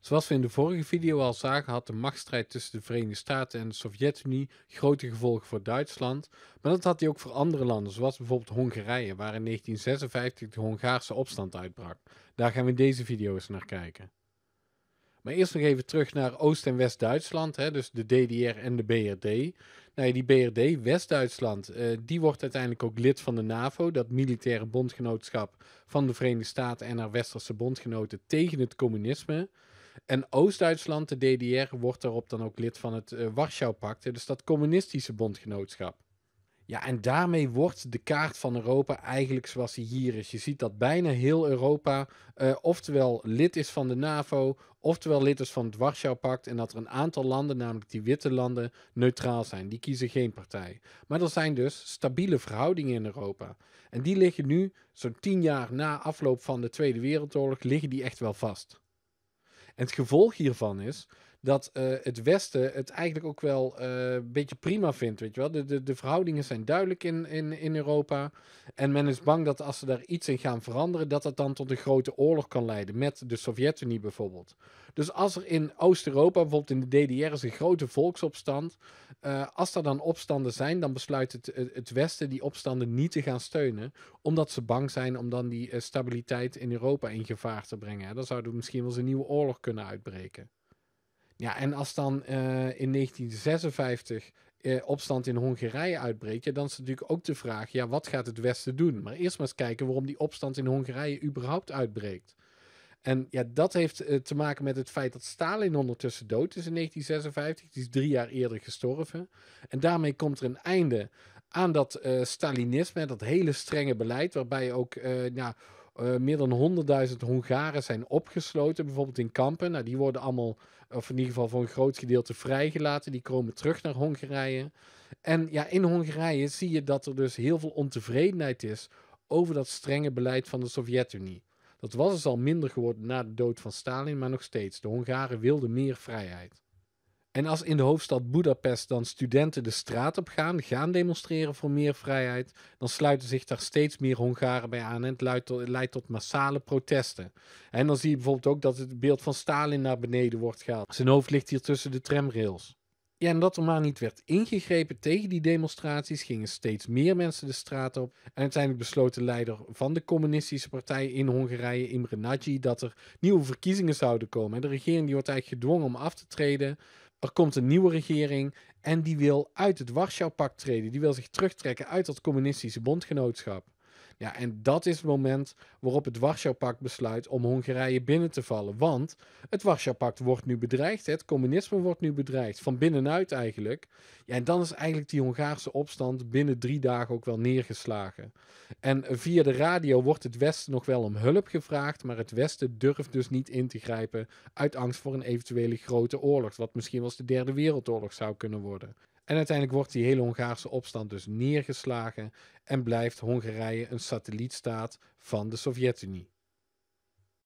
Zoals we in de vorige video al zagen had de machtsstrijd tussen de Verenigde Staten en de Sovjet-Unie grote gevolgen voor Duitsland, maar dat had hij ook voor andere landen, zoals bijvoorbeeld Hongarije, waar in 1956 de Hongaarse opstand uitbrak. Daar gaan we in deze video eens naar kijken. Maar eerst nog even terug naar Oost- en West-Duitsland, dus de DDR en de BRD. Nou ja, die BRD, West-Duitsland, eh, die wordt uiteindelijk ook lid van de NAVO, dat militaire bondgenootschap van de Verenigde Staten en haar westerse bondgenoten tegen het communisme. En Oost-Duitsland, de DDR, wordt daarop dan ook lid van het uh, Warschau-pact, dus dat communistische bondgenootschap. Ja, en daarmee wordt de kaart van Europa eigenlijk zoals die hier is. Je ziet dat bijna heel Europa eh, oftewel lid is van de NAVO, oftewel lid is van het Warschau-pact. En dat er een aantal landen, namelijk die witte landen, neutraal zijn. Die kiezen geen partij. Maar er zijn dus stabiele verhoudingen in Europa. En die liggen nu, zo'n tien jaar na afloop van de Tweede Wereldoorlog, liggen die echt wel vast. En het gevolg hiervan is dat eh, het Westen het eigenlijk ook wel eh, een beetje prima vindt. Weet je wel? De, de, de verhoudingen zijn duidelijk in, in, in Europa. En men is bang dat als ze daar iets in gaan veranderen, dat dat dan tot een grote oorlog kan leiden. Met de Sovjet-Unie bijvoorbeeld. Dus als er in Oost-Europa, bijvoorbeeld in de DDR, is een grote volksopstand. Eh, als er dan opstanden zijn, dan besluit het, het Westen die opstanden niet te gaan steunen. Omdat ze bang zijn om dan die stabiliteit in Europa in gevaar te brengen. Hè. Dan zouden we misschien wel eens een nieuwe oorlog kunnen uitbreken. Ja, en als dan eh, in 1956 eh, opstand in Hongarije uitbreekt, ja, dan is natuurlijk ook de vraag: ja, wat gaat het Westen doen? Maar eerst maar eens kijken waarom die opstand in Hongarije überhaupt uitbreekt. En ja, dat heeft eh, te maken met het feit dat Stalin ondertussen dood is in 1956. Die is drie jaar eerder gestorven. En daarmee komt er een einde aan dat Stalinisme, dat hele strenge beleid, waarbij ook. ja, eh, meer dan 100.000 Hongaren zijn opgesloten, bijvoorbeeld in kampen. Nou, die worden allemaal, of in ieder geval voor een groot gedeelte, vrijgelaten. Die komen terug naar Hongarije. En ja, in Hongarije zie je dat er dus heel veel ontevredenheid is over dat strenge beleid van de Sovjet-Unie. Dat was dus al minder geworden na de dood van Stalin, maar nog steeds. De Hongaren wilden meer vrijheid. En als in de hoofdstad Budapest dan studenten de straat op gaan, gaan demonstreren voor meer vrijheid, dan sluiten zich daar steeds meer Hongaren bij aan en het leidt tot, massale protesten. En dan zie je bijvoorbeeld ook dat het beeld van Stalin naar beneden wordt gehaald. Zijn hoofd ligt hier tussen de tramrails. Ja, en dat er maar niet werd ingegrepen tegen die demonstraties, gingen steeds meer mensen de straat op. En uiteindelijk besloot de leider van de communistische partij in Hongarije, Imre Nagy, dat er nieuwe verkiezingen zouden komen. En de regering die wordt eigenlijk gedwongen om af te treden. Er komt een nieuwe regering en die wil uit het Warschau-pact treden. Die wil zich terugtrekken uit dat communistische bondgenootschap. Ja, en dat is het moment waarop het Warschau-pact besluit om Hongarije binnen te vallen. Want het Warschau-pact wordt nu bedreigd, het communisme wordt nu bedreigd, van binnenuit eigenlijk. Ja, en dan is eigenlijk die Hongaarse opstand binnen drie dagen ook wel neergeslagen. En via de radio wordt het Westen nog wel om hulp gevraagd, maar het Westen durft dus niet in te grijpen uit angst voor een eventuele grote oorlog, wat misschien wel eens de Derde Wereldoorlog zou kunnen worden. En uiteindelijk wordt die hele Hongaarse opstand dus neergeslagen en blijft Hongarije een satellietstaat van de Sovjet-Unie.